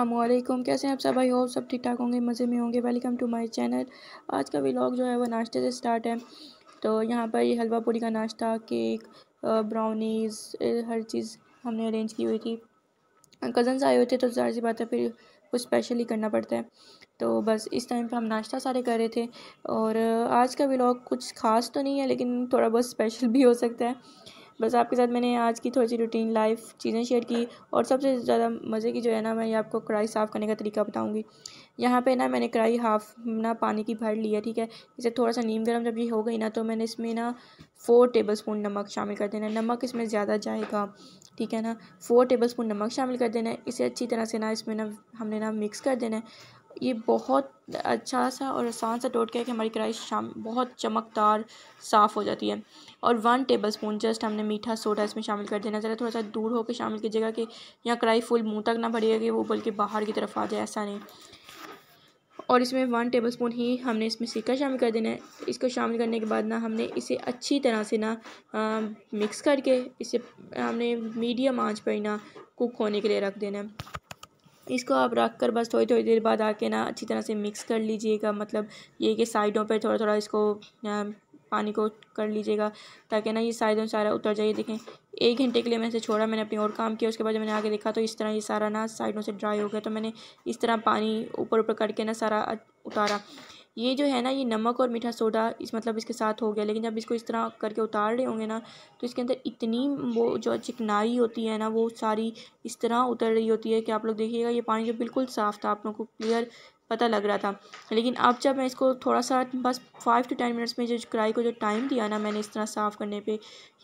असलम कैसे हैं आप सब भाई हो सब ठीक ठाक होंगे मज़े में होंगे वेलकम टू माय चैनल आज का व्लॉग जो है वो नाश्ते से स्टार्ट है तो यहाँ पर ये हलवा पूरी का नाश्ता केक ब्राउनीज़ हर चीज़ हमने अरेंज की हुई थी कज़न्स आए हुए थे तो ज़ाहिर सी बात है फिर कुछ स्पेशल ही करना पड़ता है तो बस इस टाइम पर हम नाश्ता सारे कर रहे थे और आज का व्लॉग कुछ खास तो नहीं है लेकिन थोड़ा बहुत स्पेशल भी हो सकता है बस आपके साथ मैंने आज की थोड़ी सी रूटीन लाइफ चीज़ें शेयर की और सबसे ज़्यादा मज़े की जो है ना मैं आपको कढ़ाई साफ़ करने का तरीका बताऊँगी यहाँ पे ना मैंने कढ़ाई हाफ ना पानी की भर लिया है ठीक है इसे थोड़ा सा नीम गर्म जब ये हो गई ना तो मैंने इसमें ना फ़ोर टेबल स्पून नमक शामिल कर देना नमक इसमें ज़्यादा जाएगा ठीक है ना फ़ोर टेबल स्पून नमक शामिल कर देना है इसे अच्छी तरह से ना इसमें ना हमने ना मिक्स कर देना है ये बहुत अच्छा सा और आसान सा टोटका है कि हमारी कढ़ाई शाम बहुत चमकदार साफ़ हो जाती है और वन टेबल स्पून जस्ट हमने मीठा सोडा इसमें शामिल कर देना ज़रा थोड़ा सा दूर होकर शामिल कीजिएगा कि यहाँ कढ़ाई फुल मुँह तक ना भरी कि वो बल्कि बाहर की तरफ आ जाए ऐसा नहीं और इसमें वन टेबल स्पून ही हमने इसमें सिक्का शामिल कर देना है इसको शामिल करने के बाद ना हमने इसे अच्छी तरह से ना मिक्स करके इसे हमने मीडियम आँच पर ना कुक होने के लिए रख देना है इसको आप रख कर बस थोड़ी थोड़ी देर बाद आके ना अच्छी तरह से मिक्स कर लीजिएगा मतलब ये कि साइडों पर थोड़ा थोड़ा इसको पानी को कर लीजिएगा ताकि ना ये साइडों सारा उतर जाइए देखें एक घंटे के लिए मैंने इसे छोड़ा मैंने अपनी और काम किया उसके बाद मैंने आगे देखा तो इस तरह ये सारा ना साइडों से ड्राई हो गया तो मैंने इस तरह पानी ऊपर ऊपर करके ना सारा उतारा ये जो है ना ये नमक और मीठा सोडा इस मतलब इसके साथ हो गया लेकिन जब इसको इस तरह करके उतार रहे होंगे ना तो इसके अंदर इतनी वो जो चिकनाई होती है ना वो सारी इस तरह उतर रही होती है कि आप लोग देखिएगा ये पानी जो बिल्कुल साफ़ था आप लोगों को क्लियर पता लग रहा था लेकिन अब जब मैं इसको थोड़ा सा बस फाइव टू टेन मिनट्स में जो कढ़ाई को जो टाइम दिया ना मैंने इस तरह साफ़ करने पे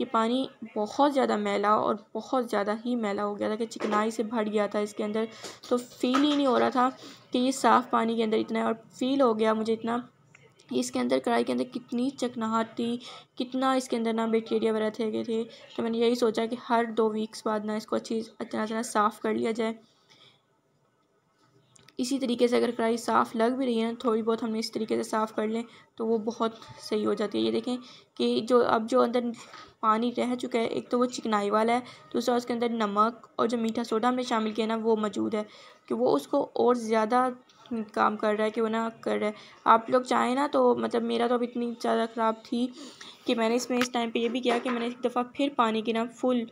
ये पानी बहुत ज़्यादा मैला और बहुत ज़्यादा ही मैला हो गया था कि चिकनाई से भर गया था इसके अंदर तो फील ही नहीं हो रहा था कि ये साफ़ पानी के अंदर इतना और फील हो गया मुझे इतना इसके अंदर कढ़ाई के अंदर कितनी चकनाहट थी कितना इसके अंदर ना बैक्टीरिया वगैरह थे गए थे तो मैंने यही सोचा कि हर दो वीक्स बाद ना इसको अच्छी तरह साफ़ कर लिया जाए इसी तरीके से अगर कढ़ाई साफ़ लग भी रही है ना थोड़ी बहुत हमने इस तरीके से साफ़ कर लें तो वो बहुत सही हो जाती है ये देखें कि जो अब जो अंदर पानी रह चुका है एक तो वो चिकनाई वाला है दूसरा उसके अंदर नमक और जो मीठा सोडा हमने शामिल किया ना वो मौजूद है कि वो उसको और ज़्यादा काम कर रहा है कि वो ना कर रहा है आप लोग चाहें ना तो मतलब मेरा तो अब इतनी ज़्यादा ख़राब थी कि मैंने इसमें इस टाइम पे ये भी किया कि मैंने एक दफ़ा फिर पानी की ना फुल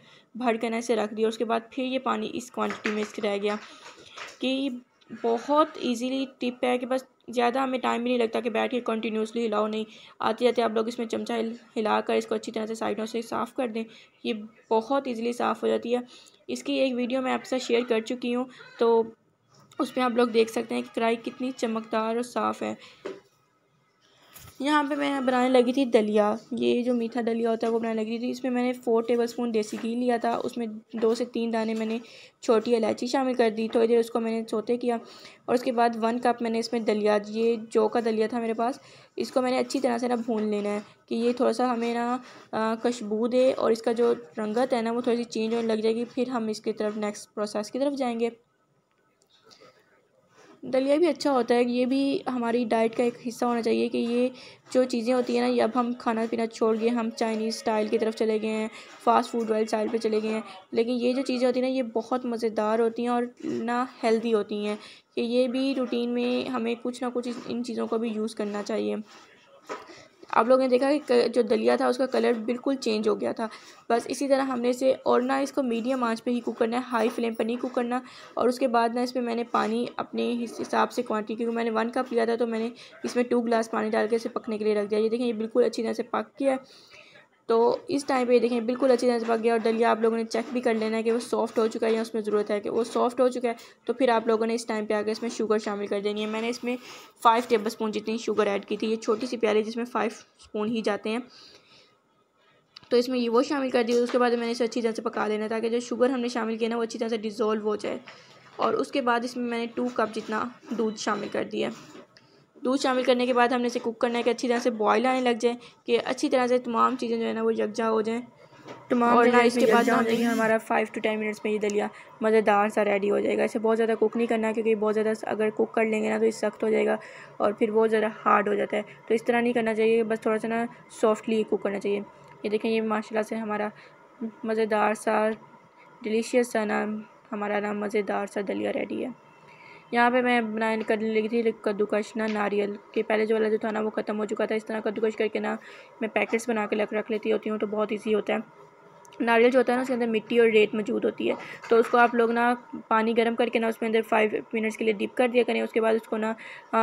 भर कर इसे रख दिया उसके बाद फिर ये पानी इस क्वांटिटी में इसके रह गया कि बहुत इजीली टिप है कि बस ज़्यादा हमें टाइम भी नहीं लगता कि बैठ के कंटिन्यूसली हिलाओ नहीं आते जाते आप लोग इसमें चमचा हिला कर इसको अच्छी तरह से साइडों से साफ़ कर दें ये बहुत इजीली साफ़ हो जाती है इसकी एक वीडियो मैं आपके साथ शेयर कर चुकी हूँ तो उसमें आप लोग देख सकते हैं कि कढ़ाई कितनी चमकदार और साफ़ है यहाँ पे मैं बनाने लगी थी दलिया ये जो मीठा दलिया होता है वो बनाने लगी थी इसमें मैंने फ़ोर टेबल स्पून देसी घी लिया था उसमें दो से तीन दाने मैंने छोटी इलायची शामिल कर दी थोड़ी देर उसको मैंने सोते किया और उसके बाद वन कप मैंने इसमें दलिया ये जौ का दलिया था मेरे पास इसको मैंने अच्छी तरह से ना भून लेना है कि ये थोड़ा सा हमें ना खुशबू दे और इसका जो रंगत है ना वो थोड़ी सी चेंज होने लग जाएगी फिर हम इसकी तरफ नेक्स्ट प्रोसेस की तरफ जाएंगे दलिया भी अच्छा होता है ये भी हमारी डाइट का एक हिस्सा होना चाहिए कि ये जो चीज़ें होती हैं ना अब हम खाना पीना छोड़ गए हम चाइनीज़ स्टाइल की तरफ चले गए हैं फ़ास्ट फूड वाले स्टाइल पे चले गए हैं लेकिन ये जो चीज़ें होती हैं ना ये बहुत मज़ेदार होती हैं और ना हेल्दी होती हैं कि ये भी रूटीन में हमें कुछ ना कुछ इन चीज़ों को भी यूज़ करना चाहिए आप लोगों ने देखा कि जो दलिया था उसका कलर बिल्कुल चेंज हो गया था बस इसी तरह हमने इसे और ना इसको मीडियम आंच पे ही कुक करना है हाई फ्लेम पर नहीं कुक करना और उसके बाद ना इसमें मैंने पानी अपने हिसाब से क्वांटिटी क्योंकि मैंने वन कप लिया था तो मैंने इसमें टू ग्लास पानी डाल के इसे पकने के लिए रख दिया ये देखें ये बिल्कुल अच्छी तरह से पक गया है तो इस टाइम पे देखें बिल्कुल अच्छी तरह से पक गया और दलिया आप लोगों ने चेक भी कर लेना है कि वो सॉफ्ट हो चुका है या उसमें ज़रूरत है कि वो सॉफ्ट हो चुका है तो फिर आप लोगों ने इस टाइम पे आकर इसमें शुगर शामिल कर देनी है मैंने इसमें फ़ाइव टेबल स्पून जितनी शुगर ऐड की थी ये छोटी सी प्याली जिसमें फ़ाइव स्पून ही जाते हैं तो इसमें ये वो शामिल कर दी उसके बाद मैंने इसे अच्छी तरह से पका लेना ताकि जो शुगर हमने शामिल किया ना वो अच्छी तरह से डिज़ोल्व हो जाए और उसके बाद इसमें मैंने टू कप जितना दूध शामिल कर दिया दूध शामिल करने के बाद हमने इसे कुक करना है कि अच्छी तरह से बॉयल आने लग जाए कि अच्छी तरह से तमाम चीज़ें जो है ना वो यकजा हो जाएँ तमाम और ना इसके बाद हमारा फाइव टू टेन मिनट्स में ये दलिया मज़ेदार सा रेडी हो जाएगा इसे बहुत ज़्यादा कुक नहीं करना क्योंकि बहुत ज़्यादा अगर कुक कर लेंगे ना तो ये सख्त हो जाएगा और फिर बहुत ज़्यादा हार्ड हो जाता है तो इस तरह नहीं करना चाहिए बस थोड़ा सा ना सॉफ्टली कुक करना चाहिए ये देखें ये माशाला से हमारा मज़ेदार सा डिलीशियस सा ना हमारा ना मज़ेदार सा दलिया रेडी है यहाँ पे मैं बनाने करने लगी थी कद्दूकश ना नारियल के पहले जो वाला जो था ना वो ख़त्म हो चुका था इस तरह कद्दूकश करके ना मैं पैकेट्स बना के रख लेती होती हूँ तो बहुत ईजी होता है नारियल जो होता है ना उसके अंदर मिट्टी और रेत मौजूद होती है तो उसको आप लोग ना पानी गर्म करके ना उसमें अंदर फाइव मिनट्स के लिए डिप कर दिया करें उसके बाद उसको ना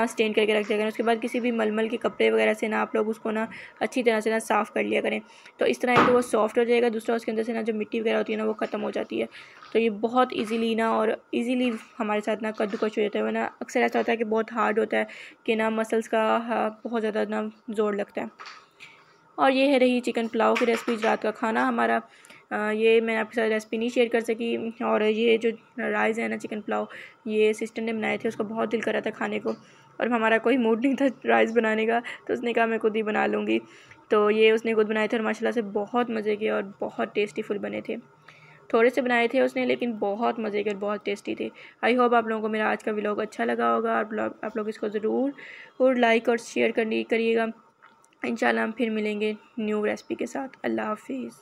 स्टेन करके रख दिया करें उसके बाद किसी भी मलमल के कपड़े वगैरह से ना आप लोग उसको ना अच्छी तरह से ना साफ़ कर लिया करें तो इस तरह एक तो वो सॉफ्ट हो जाएगा दूसरा उसके अंदर से ना जो मिट्टी वगैरह होती है ना वो ख़त्म हो जाती है तो ये बहुत ईजीली ना और ईजीली हमारे साथ ना कद्दूकश हो जाता है वरना अक्सर ऐसा होता है कि बहुत हार्ड होता है कि ना मसल्स का हाँ, बहुत ज़्यादा ना जोर लगता है और ये है रही चिकन पुलाव की रेसिपी रात का खाना हमारा ये मैं आपके साथ रेसिपी नहीं शेयर कर सकी और ये जो राइस है ना चिकन पुलाव ये सिस्टर ने बनाए थे उसको बहुत दिल कर रहा था खाने को और हमारा कोई मूड नहीं था राइस बनाने का तो उसने कहा मैं खुद ही बना लूँगी तो ये उसने खुद बनाए थे और माशाल्लाह से बहुत मज़े के और बहुत टेस्टी फुल बने थे थोड़े से बनाए थे उसने लेकिन बहुत मज़े के और बहुत टेस्टी थे आई होप आप लोगों को मेरा आज का व्लॉग अच्छा लगा होगा आप लोग आप लोग इसको ज़रूर और लाइक और शेयर करनी करिएगा इंशाल्लाह हम फिर मिलेंगे न्यू रेसिपी के साथ अल्लाह हाफिज़